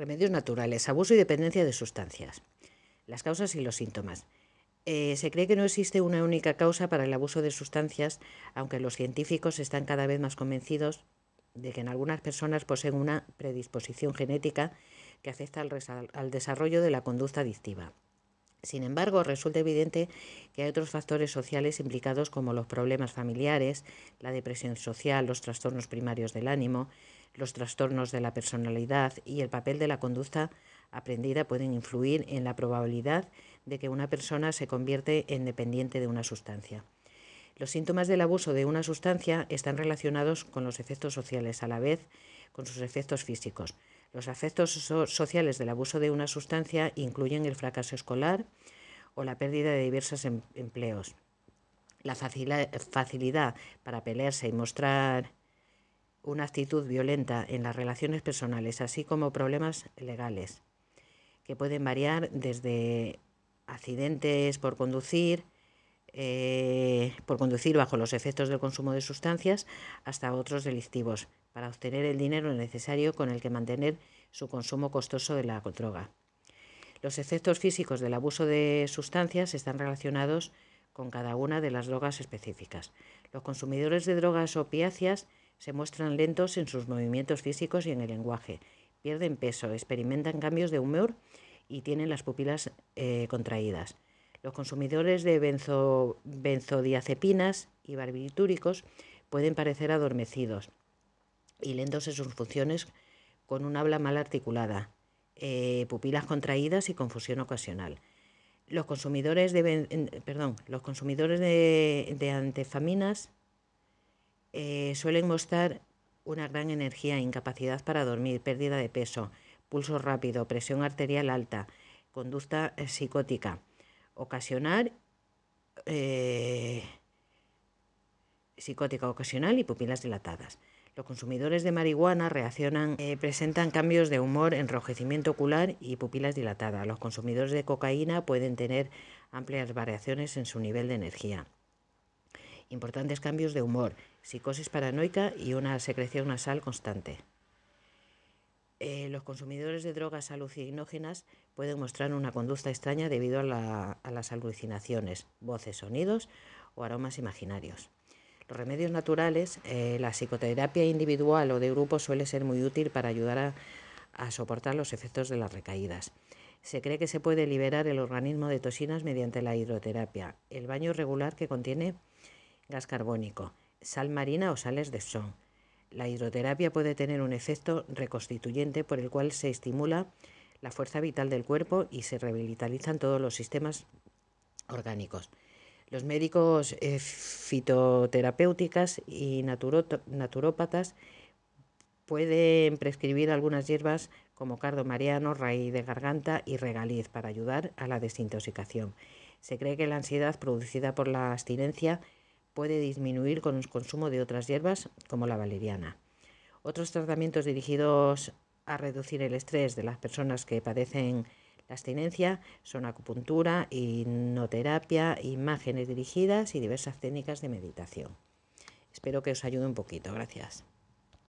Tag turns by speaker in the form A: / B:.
A: Remedios naturales, abuso y dependencia de sustancias. Las causas y los síntomas. Eh, se cree que no existe una única causa para el abuso de sustancias, aunque los científicos están cada vez más convencidos de que en algunas personas poseen una predisposición genética que afecta al desarrollo de la conducta adictiva. Sin embargo, resulta evidente que hay otros factores sociales implicados como los problemas familiares, la depresión social, los trastornos primarios del ánimo, los trastornos de la personalidad y el papel de la conducta aprendida pueden influir en la probabilidad de que una persona se convierte en dependiente de una sustancia. Los síntomas del abuso de una sustancia están relacionados con los efectos sociales a la vez con sus efectos físicos. Los efectos sociales del abuso de una sustancia incluyen el fracaso escolar o la pérdida de diversos em-, empleos, la facilidad para pelearse y mostrar una actitud violenta en las relaciones personales, así como problemas legales, que pueden variar desde accidentes por conducir, eh, por conducir bajo los efectos del consumo de sustancias, hasta otros delictivos, para obtener el dinero necesario con el que mantener su consumo costoso de la droga. Los efectos físicos del abuso de sustancias están relacionados con cada una de las drogas específicas. Los consumidores de drogas opiáceas se muestran lentos en sus movimientos físicos y en el lenguaje. Pierden peso, experimentan cambios de humor y tienen las pupilas eh, contraídas. Los consumidores de benzodiazepinas y barbitúricos pueden parecer adormecidos y lentos en sus funciones con un habla mal articulada, eh, pupilas contraídas y confusión ocasional. Los consumidores de, perdón, los consumidores de antefaminas eh, suelen mostrar una gran energía, incapacidad para dormir, pérdida de peso, pulso rápido, presión arterial alta, conducta eh, psicótica. Ocasionar eh, psicótica ocasional y pupilas dilatadas. Los consumidores de marihuana reaccionan, presentan cambios de humor, enrojecimiento ocular y pupilas dilatadas. Los consumidores de cocaína pueden tener amplias variaciones en su nivel de energía importantes cambios de humor, psicosis paranoica y una secreción nasal constante. Eh, los consumidores de drogas alucinógenas pueden mostrar una conducta extraña debido a, las alucinaciones, voces, sonidos o aromas imaginarios. Los remedios naturales, eh, la psicoterapia individual o de grupo suele ser muy útil para ayudar a, a soportar los efectos de las recaídas. Se cree que se puede liberar el organismo de toxinas mediante la hidroterapia, el baño regular que contiene gas carbónico, sal marina o sales de son. La hidroterapia puede tener un efecto reconstituyente por el cual se estimula la fuerza vital del cuerpo y se revitalizan todos los sistemas orgánicos. Los médicos eh, fitoterapéuticas y naturópatas pueden prescribir algunas hierbas como cardo mariano, raíz de garganta y regaliz para ayudar a la desintoxicación. Se cree que la ansiedad producida por la abstinencia puede disminuir con el consumo de otras hierbas como la valeriana. Otros tratamientos dirigidos a reducir el estrés de las personas que padecen la abstinencia son acupuntura, hipnoterapia, imágenes dirigidas y diversas técnicas de meditación. Espero que os ayude un poquito. Gracias.